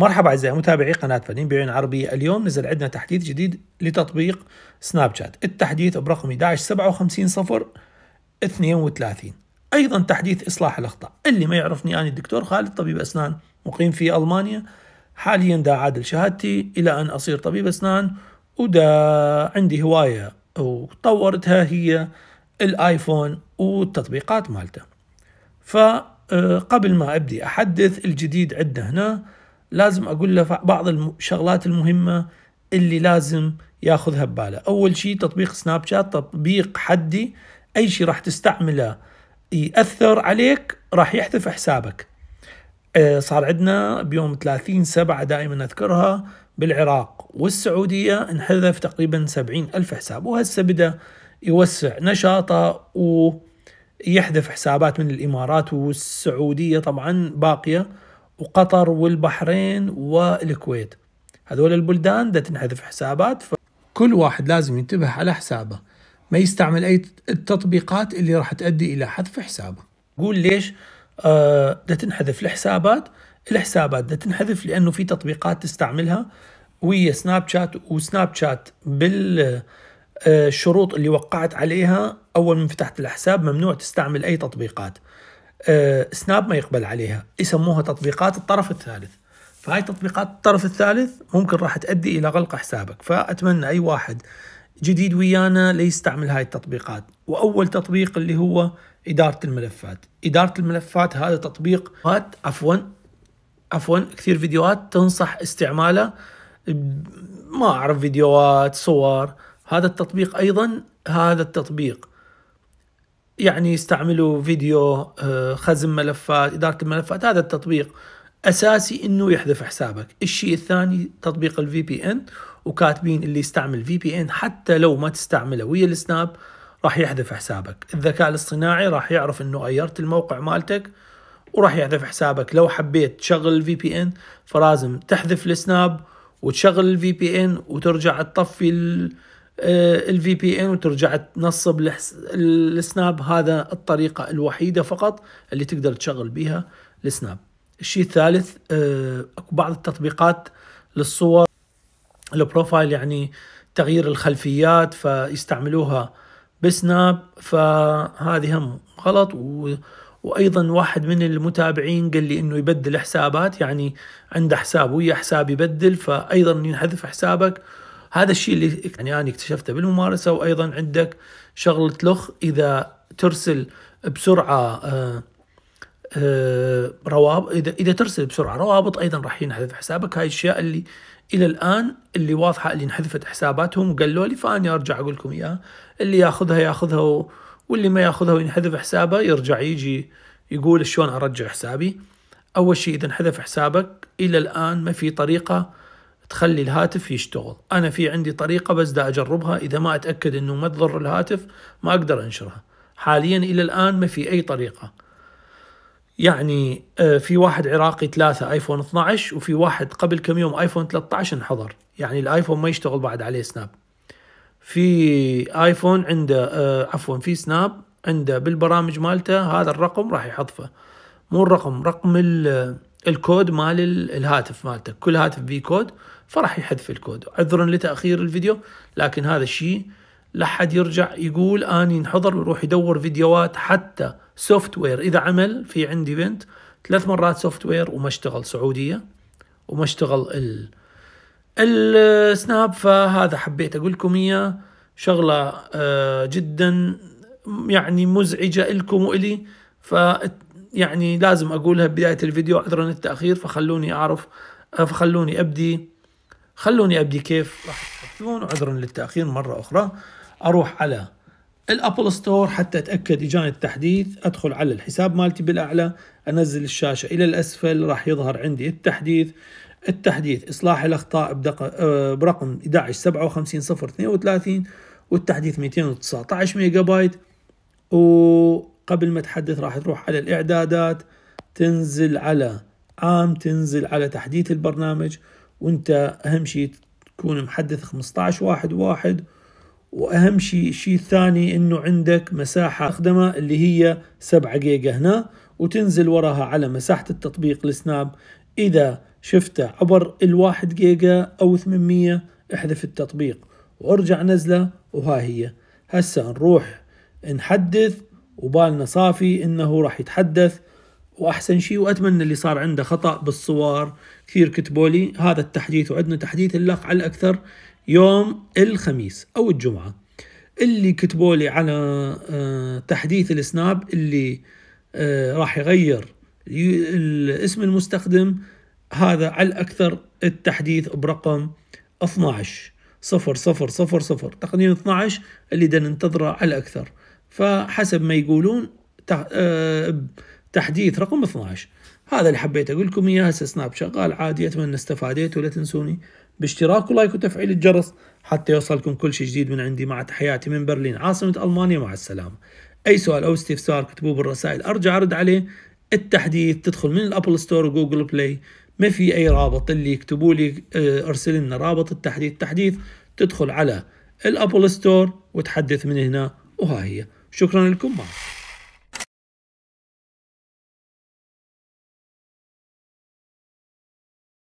مرحبا أعزائي متابعي قناة فنان بعين عربي اليوم نزل عندنا تحديث جديد لتطبيق سناب شات التحديث برقم 1157 أيضا تحديث إصلاح الأخطاء اللي ما يعرفني أنا الدكتور خالد طبيب أسنان مقيم في ألمانيا حاليا دا عادل شهادتي إلى أن أصير طبيب أسنان ودا عندي هواية وطورتها هي الآيفون والتطبيقات مالته فقبل ما أبدي أحدث الجديد عندنا هنا لازم اقول له بعض الشغلات المهمه اللي لازم ياخذها بباله اول شيء تطبيق سناب شات تطبيق حدي اي شيء راح تستعمله ياثر عليك راح يحذف حسابك آه، صار عندنا بيوم 30 سبعة دائما أذكرها بالعراق والسعودية انحذف تقريبا 70 ألف حساب وهسه بدأ يوسع نشاطه ويحذف حسابات من الإمارات والسعودية طبعا باقية وقطر والبحرين والكويت هذول البلدان دا تنحذف حسابات كل واحد لازم ينتبه على حسابه ما يستعمل أي التطبيقات اللي راح تؤدي إلى حذف حسابه قول ليش آه دا تنحذف الحسابات الحسابات دا تنحذف لأنه في تطبيقات تستعملها ويا سناب شات وسناب شات بالشروط آه، اللي وقعت عليها أول من فتحت الحساب ممنوع تستعمل أي تطبيقات آه، سناب ما يقبل عليها يسموها تطبيقات الطرف الثالث فهاي تطبيقات الطرف الثالث ممكن راح تؤدي الى غلق حسابك فاتمنى اي واحد جديد ويانا ليستعمل هاي التطبيقات واول تطبيق اللي هو اداره الملفات اداره الملفات هذا تطبيق عفوا عفوا كثير فيديوهات تنصح استعماله ما اعرف فيديوهات صور هذا التطبيق ايضا هذا التطبيق يعني يستعملوا فيديو آه، خزن ملفات إدارة الملفات هذا التطبيق أساسي إنه يحذف حسابك الشيء الثاني تطبيق الفي بي إن وكاتبين اللي يستعمل في بي إن حتى لو ما تستعمله ويا السناب راح يحذف حسابك الذكاء الاصطناعي راح يعرف إنه غيرت الموقع مالتك وراح يحذف حسابك لو حبيت تشغل الفي بي إن فلازم تحذف السناب وتشغل الفي بي إن وترجع تطفي الفي بي ان وترجع تنصب السناب هذا الطريقه الوحيده فقط اللي تقدر تشغل بها السناب الشيء الثالث آه، اكو بعض التطبيقات للصور البروفايل يعني تغيير الخلفيات فيستعملوها بسناب فهذه هم غلط و وايضا واحد من المتابعين قال لي انه يبدل حسابات يعني عنده حساب ويا حساب يبدل فايضا ينحذف حسابك هذا الشيء اللي يعني انا اكتشفته بالممارسه وايضا عندك شغله لخ اذا ترسل بسرعه آه، آه، روابط اذا اذا ترسل بسرعه روابط ايضا راح ينحذف حسابك هاي الاشياء اللي الى الان اللي واضحه اللي انحذفت حساباتهم وقالوا لي فاني ارجع اقول لكم اياها اللي ياخذها ياخذها واللي ما ياخذها وينحذف حسابه يرجع يجي يقول شلون ارجع حسابي اول شيء اذا انحذف حسابك الى الان ما في طريقه تخلي الهاتف يشتغل انا في عندي طريقه بس دا اجربها اذا ما اتاكد انه ما تضر الهاتف ما اقدر انشرها حاليا الى الان ما في اي طريقه يعني آه، في واحد عراقي ثلاثة ايفون 12 وفي واحد قبل كم يوم ايفون 13 انحضر يعني الايفون ما يشتغل بعد عليه سناب في ايفون عنده آه، عفوا في سناب عنده بالبرامج مالته هذا الرقم راح يحذفه مو الرقم رقم آه، الكود مال الهاتف مالته كل هاتف بيه كود فراح يحذف الكود عذرا لتأخير الفيديو لكن هذا الشيء لا حد يرجع يقول اني انحضر ويروح يدور فيديوهات حتى سوفت وير اذا عمل في عندي بنت ثلاث مرات سوفت وير وما اشتغل سعوديه وما اشتغل ال السناب فهذا حبيت اقول لكم اياه شغله آه، جدا يعني مزعجه لكم والي ف يعني لازم اقولها بدايه الفيديو عذرا التاخير فخلوني اعرف آه، فخلوني ابدي خلوني ابدي كيف راح تحطون عذرا للتاخير مره اخرى اروح على الابل ستور حتى اتاكد اجاني التحديث ادخل على الحساب مالتي بالاعلى انزل الشاشه الى الاسفل راح يظهر عندي التحديث التحديث اصلاح الاخطاء آه، برقم 1157032 والتحديث 219 ميجا بايت وقبل ما تحدث راح تروح على الاعدادات تنزل على عام تنزل على تحديث البرنامج وانت اهم شيء تكون محدث 15 واحد واحد واهم شيء الشيء الثاني انه عندك مساحه خدمه اللي هي 7 جيجا هنا وتنزل وراها على مساحه التطبيق السناب اذا شفته عبر الواحد جيجا او 800 احذف التطبيق وارجع نزله وها هي هسه نروح نحدث وبالنا صافي انه راح يتحدث واحسن شيء واتمنى اللي صار عنده خطا بالصور كثير كتبوا لي هذا التحديث وعندنا تحديث اللق على الاكثر يوم الخميس او الجمعه اللي كتبوا لي على آه، تحديث السناب اللي آه، راح يغير اسم المستخدم هذا على الاكثر التحديث برقم 12 صفر صفر صفر تقنين 12 اللي دا ننتظره على الأكثر فحسب ما يقولون تحديث رقم 12 هذا اللي حبيت اقول لكم اياه هسه سناب شغال عادي اتمنى استفادتوا ولا تنسوني باشتراك ولايك وتفعيل الجرس حتى يوصلكم كل شيء جديد من عندي مع تحياتي من برلين عاصمة المانيا مع السلامة اي سؤال او استفسار كتبوه بالرسائل ارجع ارد عليه التحديث تدخل من الابل ستور وجوجل بلاي ما في اي رابط اللي يكتبوا لي آه، ارسل لنا رابط التحديث تحديث تدخل على الابل ستور وتحدث من هنا وها هي شكرا لكم مع